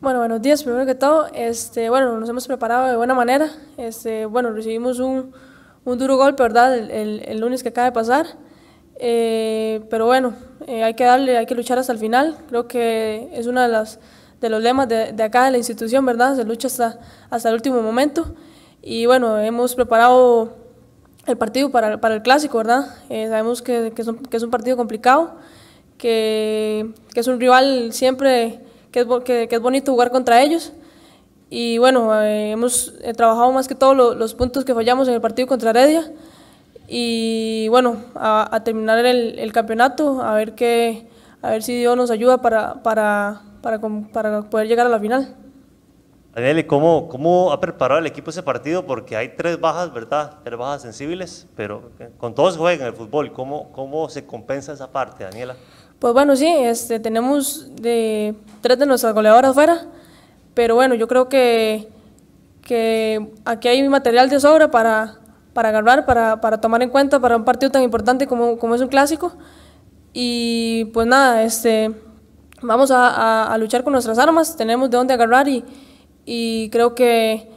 Bueno, buenos días, primero que todo. Este, bueno, nos hemos preparado de buena manera. Este, bueno, recibimos un, un duro golpe, ¿verdad? El, lunes que acaba de pasar. Eh, pero bueno, eh, hay que darle, hay que luchar hasta el final. Creo que es uno de, de los lemas de, de, acá de la institución, ¿verdad? Se lucha hasta, hasta el último momento. Y bueno, hemos preparado el partido para, el clásico, ¿verdad? Eh, sabemos que, es un partido complicado, que, es un rival siempre que es, que, es bonito jugar contra ellos. Y bueno, eh, hemos trabajado más que todo los puntos que fallamos en el partido contra Heredia. Y bueno, a, terminar el, campeonato, a ver, qué, a ver si Dios nos ayuda para, para poder llegar a la final. Daniel, ¿cómo, ¿cómo ha preparado el equipo ese partido? Porque hay tres bajas, ¿verdad? Tres bajas sensibles, pero con todos juegan el fútbol. ¿Cómo, ¿Cómo se compensa esa parte, Daniela? Pues bueno, sí, este, tenemos de, tres de nuestras goleadoras fuera, pero bueno, yo creo que, que aquí hay material de sobra para, para agarrar, para, para tomar en cuenta para un partido tan importante como, como es un clásico. Y pues nada, este, vamos a, a luchar con nuestras armas, tenemos de dónde agarrar y y creo que,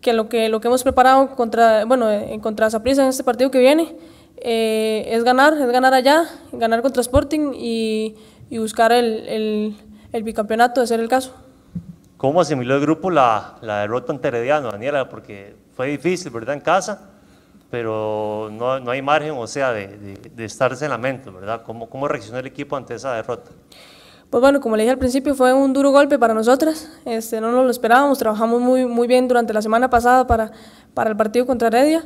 que, lo que lo que hemos preparado contra, bueno, en contra Zaprisa en este partido que viene eh, es ganar, es ganar allá, ganar contra Sporting y, y buscar el, el, bicampeonato de ser el caso. ¿Cómo asimiló el grupo la, la derrota ante Herediano, Daniela? Porque fue difícil, ¿verdad? En casa, pero no, no hay margen, o sea, de, de, estarse en lamento, ¿verdad? ¿Cómo, ¿Cómo reaccionó el equipo ante esa derrota? Pues bueno, como le dije al principio, fue un duro golpe para nosotras, este, no nos lo esperábamos, trabajamos muy, muy bien durante la semana pasada para, para el partido contra Heredia,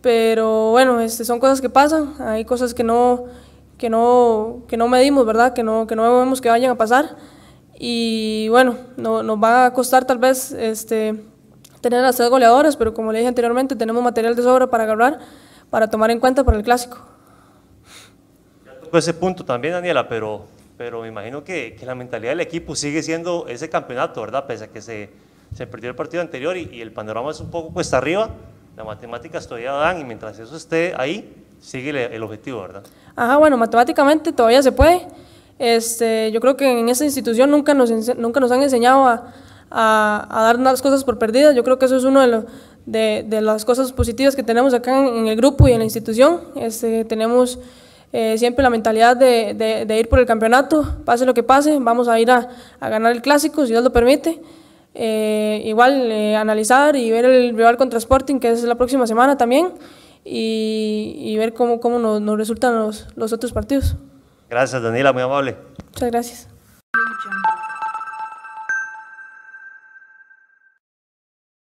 pero bueno, este, son cosas que pasan, hay cosas que no, que no, que no medimos, ¿verdad? Que no, que no vemos que vayan a pasar y bueno, nos va a costar tal vez este, tener a tres goleadoras, pero como le dije anteriormente, tenemos material de sobra para grabar, para tomar en cuenta para el clásico. Ya tocó ese punto también, Daniela, pero pero me imagino que, que, la mentalidad del equipo sigue siendo ese campeonato, ¿verdad? Pese a que se, se perdió el partido anterior y, el panorama es un poco cuesta arriba, las matemáticas todavía dan y mientras eso esté ahí, sigue el, objetivo, ¿verdad? Ajá, bueno, matemáticamente todavía se puede. Este, yo creo que en esta institución nunca nos, nunca nos han enseñado a, a, dar las cosas por perdidas. Yo creo que eso es uno de de, de, las cosas positivas que tenemos acá en, el grupo y en la institución. Este, tenemos eh, siempre la mentalidad de, de, ir por el campeonato, pase lo que pase, vamos a ir a, a ganar el clásico, si Dios lo permite. Eh, igual eh, analizar y ver el rival contra Sporting, que es la próxima semana también, y, y ver cómo, cómo nos, nos, resultan los, los otros partidos. Gracias, Daniela, muy amable. Muchas gracias.